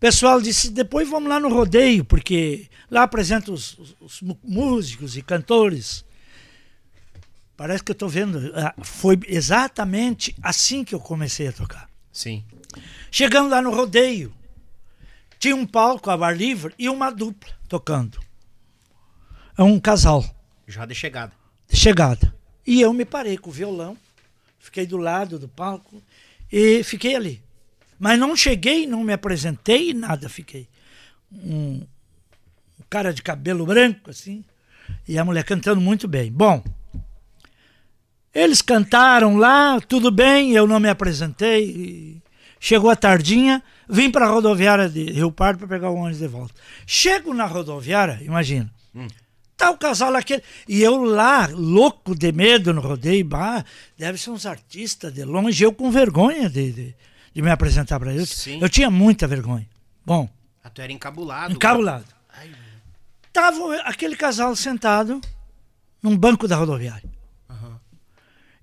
pessoal disse, depois vamos lá no rodeio, porque lá apresenta os, os, os músicos e cantores. Parece que eu estou vendo. Ah, foi exatamente assim que eu comecei a tocar. Sim. Chegando lá no rodeio, tinha um palco a ar livre e uma dupla tocando. É um casal. Já de chegada. De chegada. E eu me parei com o violão, fiquei do lado do palco e fiquei ali. Mas não cheguei, não me apresentei, nada. Fiquei um, um cara de cabelo branco, assim, e a mulher cantando muito bem. Bom, eles cantaram lá, tudo bem, eu não me apresentei. Chegou a tardinha, vim para a rodoviária de Rio Pardo para pegar o ônibus de volta. Chego na rodoviária, imagina. Hum. Tá o casal aquele. E eu lá, louco de medo no rodeio, bah, deve ser uns artistas de longe, eu com vergonha de, de de me apresentar para eles. Sim. Eu tinha muita vergonha. Bom. Ah, tu era encabulado. Né? Encabulado. Ai. Tava aquele casal sentado num banco da rodoviária.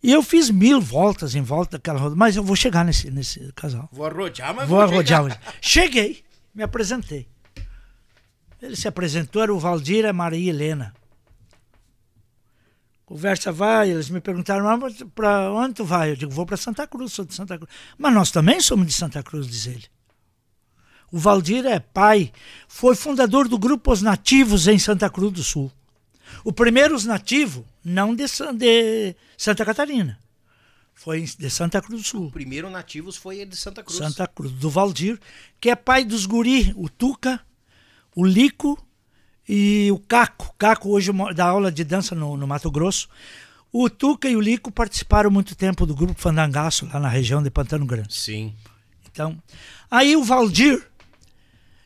E eu fiz mil voltas em volta daquela rodoviária, mas eu vou chegar nesse, nesse casal. Vou arrodear, mas vou, vou arrodear. Cheguei, me apresentei. Ele se apresentou, era o Valdir e a Maria Helena o Versa vai, eles me perguntaram, ah, para onde tu vai? Eu digo, vou para Santa Cruz, sou de Santa Cruz. Mas nós também somos de Santa Cruz, diz ele. O Valdir é pai, foi fundador do grupo Os Nativos em Santa Cruz do Sul. O primeiro Os Nativos, não de, de Santa Catarina, foi de Santa Cruz do Sul. O primeiro Nativos foi de Santa Cruz. Santa Cruz, do Valdir, que é pai dos guri, o Tuca, o Lico e o Caco. Caco hoje dá aula de dança no, no Mato Grosso. O Tuca e o Lico participaram muito tempo do grupo Fandangaço, lá na região de Pantano Grande. Sim. Então, aí o Valdir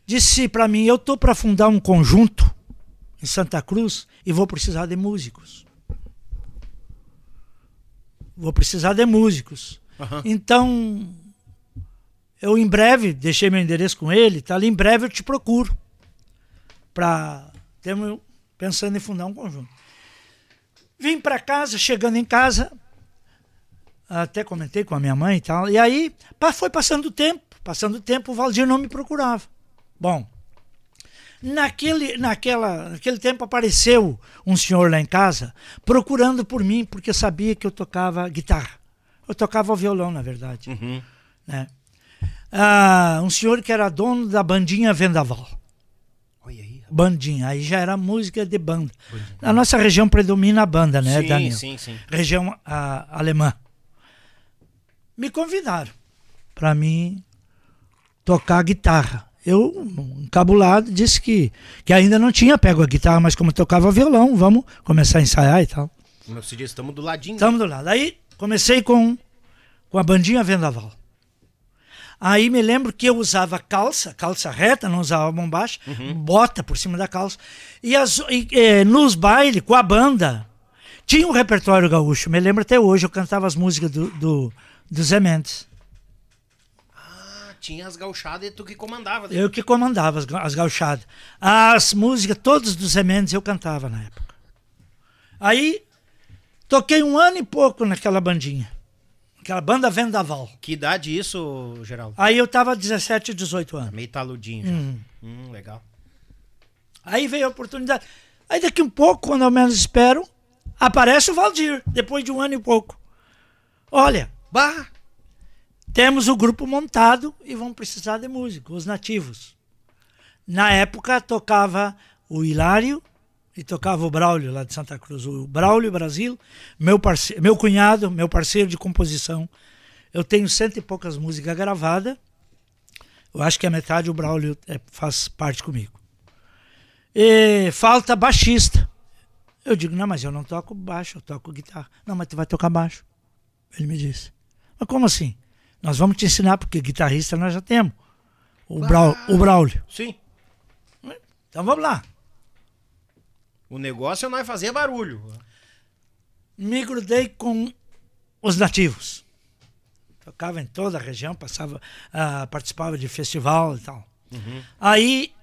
disse para mim: "Eu tô para fundar um conjunto em Santa Cruz e vou precisar de músicos. Vou precisar de músicos. Uhum. Então, eu em breve deixei meu endereço com ele, tá ali em breve eu te procuro para termos pensando em fundar um conjunto. Vim para casa, chegando em casa, até comentei com a minha mãe e tal. E aí foi passando o tempo, passando o tempo, o Valdir não me procurava. Bom, naquele, naquela, naquele tempo apareceu um senhor lá em casa procurando por mim porque sabia que eu tocava guitarra. Eu tocava violão, na verdade. Uhum. Né? Ah, um senhor que era dono da bandinha Vendaval bandinha. Aí já era música de banda. Na nossa região predomina a banda, né, sim, Daniel? Sim, sim, Região a, alemã. Me convidaram para mim tocar guitarra. Eu, encabulado, disse que, que ainda não tinha pego a guitarra, mas como tocava violão, vamos começar a ensaiar e tal. Como eu disse, estamos do ladinho. Estamos do lado. Aí comecei com, com a bandinha Vendaval. Aí me lembro que eu usava calça, calça reta, não usava bombacha, uhum. bota por cima da calça. E, as, e eh, nos bailes, com a banda, tinha um repertório gaúcho. Me lembro até hoje, eu cantava as músicas do, do, do Zé Mendes. Ah, tinha as gauchadas e tu que comandava. Né? Eu que comandava as, as gauchadas. As músicas, todas dos Zé Mendes, eu cantava na época. Aí, toquei um ano e pouco naquela bandinha. Aquela banda Vendaval. Que idade isso, Geraldo? Aí eu tava 17, 18 anos. Meio taludinho já. Hum. hum, legal. Aí veio a oportunidade. Aí daqui um pouco, quando eu menos espero, aparece o Valdir, depois de um ano e pouco. Olha, bah, temos o grupo montado e vão precisar de músicos, os nativos. Na época tocava o Hilário, e tocava o Braulio lá de Santa Cruz. O Braulio Brasil, meu, meu cunhado, meu parceiro de composição. Eu tenho cento e poucas músicas gravadas. Eu acho que a metade o Braulio é, faz parte comigo. E falta baixista. Eu digo, não, mas eu não toco baixo, eu toco guitarra. Não, mas tu vai tocar baixo. Ele me disse. Mas como assim? Nós vamos te ensinar, porque guitarrista nós já temos. O, o Braulio. Sim. Então vamos lá. O negócio é nós fazer barulho. Me grudei com os nativos. Tocava em toda a região, passava, uh, participava de festival e tal. Uhum. Aí